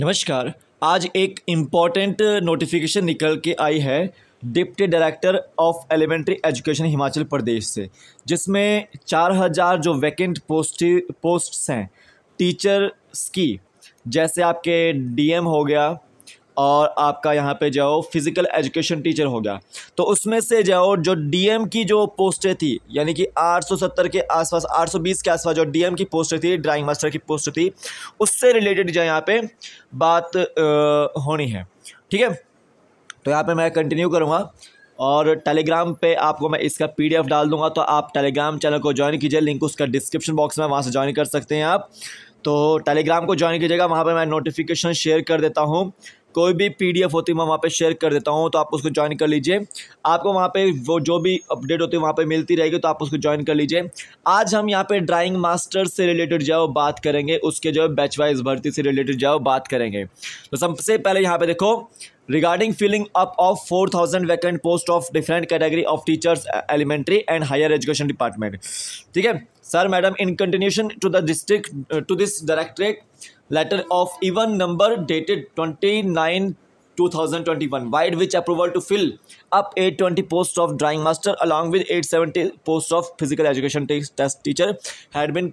नमस्कार आज एक इम्पॉर्टेंट नोटिफिकेशन निकल के आई है deputy director of elementary education Himachal Pradesh से जिसमें चार हज़ार जो वैकेंट पोस्ट पोस्ट्स हैं टीचर्स की जैसे आपके डीएम हो गया और आपका यहाँ पे जो फ़िज़िकल एजुकेशन टीचर हो गया तो उसमें से जो जो डीएम की जो पोस्टें थी यानी कि 870 के आसपास 820 के आसपास जो डीएम की पोस्टें थी ड्राइंग मास्टर की पोस्ट थी उससे रिलेटेड जो यहाँ पे बात होनी है ठीक है तो यहाँ पे मैं कंटिन्यू करूँगा और टेलीग्राम पे आपको मैं इसका पीडीएफ डाल दूंगा तो आप टेलीग्राम चैनल को ज्वाइन कीजिए लिंक उसका डिस्क्रिप्शन बॉक्स में वहाँ से ज्वाइन कर सकते हैं आप तो टेलीग्राम को ज्वाइन कीजिएगा वहाँ पर मैं नोटिफिकेशन शेयर कर देता हूँ कोई भी पीडीएफ होती है मैं वहाँ पे शेयर कर देता हूँ तो आप उसको ज्वाइन कर लीजिए आपको वहाँ पे वो जो भी अपडेट होती है वहाँ पे मिलती रहेगी तो आप उसको ज्वाइन कर लीजिए आज हम यहाँ पे ड्राइंग मास्टर से रिलेटेड जो है बात करेंगे उसके जो है बैच वाइज भर्ती से रिलेटेड जो है बात करेंगे तो सबसे पहले यहाँ पे देखो regarding filling up of four thousand vacant post of different category of teachers elementary and higher education department ठीक है sir madam in continuation to the district to this directorate letter of even number dated twenty nine two thousand twenty one vide which approval to fill up eight twenty post of drawing master along with eight seventy post of physical education test teacher had been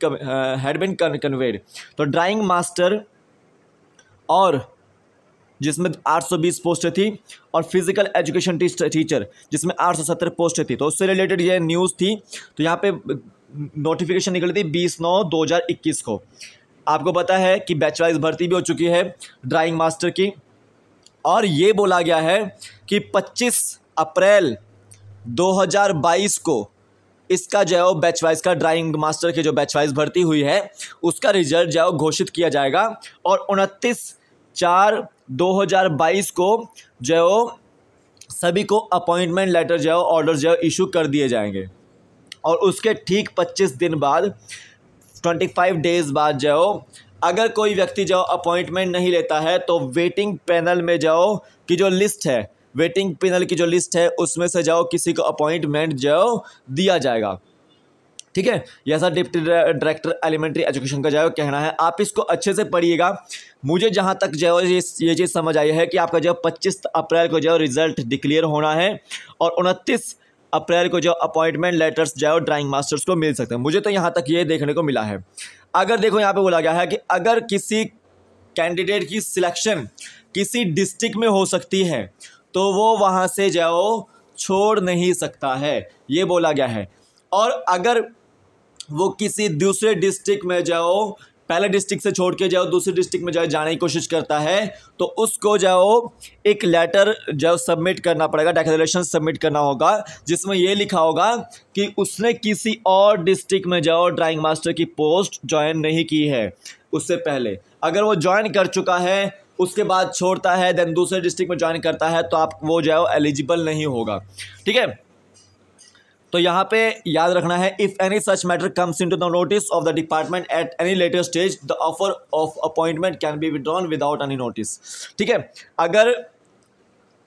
had been conveyed तो drawing master और जिसमें 820 पोस्टें थी और physical education teacher जिसमें 870 पोस्टें थी तो उससे रिलेटेड ये न्यूज़ थी तो यहाँ पे नोटिफिकेशन निकली थी 20 नौ 2021 को आपको पता है कि बैच वाइज भर्ती भी हो चुकी है ड्राइंग मास्टर की और ये बोला गया है कि 25 अप्रैल 2022 को इसका जो है वो बैच वाइज का ड्राइंग मास्टर की जो बैच वाइज भर्ती हुई है उसका रिजल्ट जो है घोषित किया जाएगा और उनतीस चार 2022 को जो है वो सभी को अपॉइंटमेंट लेटर जो है ऑर्डर जो है इशू कर दिए जाएंगे और उसके ठीक 25 दिन बाद 25 डेज़ बाद जो है अगर कोई व्यक्ति जो अपॉइंटमेंट नहीं लेता है तो वेटिंग पैनल में जाओ कि जो लिस्ट है वेटिंग पैनल की जो लिस्ट है उसमें से जाओ किसी को अपॉइंटमेंट जो दिया जाएगा ठीक है यह sir deputy director elementary education का जो कहना है आप इसको अच्छे से पढ़िएगा मुझे जहाँ तक जो है ये चीज़ समझ आई है कि आपका जो पच्चीस अप्रैल को जो रिजल्ट डिक्लेयर होना है और उनतीस अप्रैल को जो अपॉइंटमेंट लेटर्स जो है ड्राइंग मास्टर्स को मिल सकते हैं मुझे तो यहाँ तक ये देखने को मिला है अगर देखो यहाँ पे बोला गया है कि अगर किसी कैंडिडेट की सिलेक्शन किसी डिस्ट्रिक्ट में हो सकती है तो वो वहाँ से जो छोड़ नहीं सकता है ये बोला गया है और अगर वो किसी दूसरे डिस्ट्रिक्ट में जाओ पहले डिस्ट्रिक्ट से छोड़ के जाओ दूसरे डिस्ट्रिक्ट में जाओ जाने की कोशिश करता है तो उसको जाओ एक लेटर जो सबमिट करना पड़ेगा डेक्लेरेशन सबमिट करना होगा जिसमें यह लिखा होगा कि उसने किसी और डिस्ट्रिक्ट में जाओ ड्राइंग मास्टर की पोस्ट ज्वाइन नहीं की है उससे पहले अगर वो ज्वाइन कर चुका है उसके बाद छोड़ता है देन दूसरे डिस्ट्रिक्ट में ज्वाइन करता है तो आप वो जो एलिजिबल नहीं होगा ठीक है तो यहाँ पे याद रखना है if any such matter comes in to the notice of the department at any later stage the offer of appointment can be withdrawn without any notice ठीक है अगर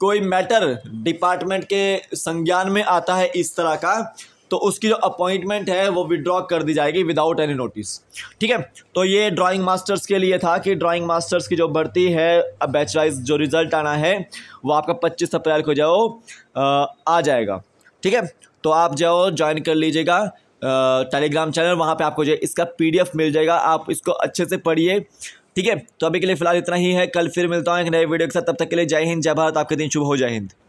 कोई मैटर डिपार्टमेंट के संज्ञान में आता है इस तरह का तो उसकी जो अपॉइंटमेंट है वो विड्रॉ कर दी जाएगी विदाउट एनी नोटिस ठीक है तो ये ड्राइंग मास्टर्स के लिए था कि ड्राइंग मास्टर्स की जो भर्ती है बैचलाइज जो रिज़ल्ट आना है वो आपका 25 अप्रैल को जाओ आ जाएगा ठीक है तो आप जाओ ज्वाइन कर लीजिएगा टेलीग्राम चैनल वहाँ पे आपको जो इसका पीडीएफ मिल जाएगा आप इसको अच्छे से पढ़िए ठीक है तो अभी के लिए फिलहाल इतना ही है कल फिर मिलता हूँ एक नए वीडियो के साथ तब तक के लिए जय हिंद जय भारत आपके दिन शुभ हो जय हिंद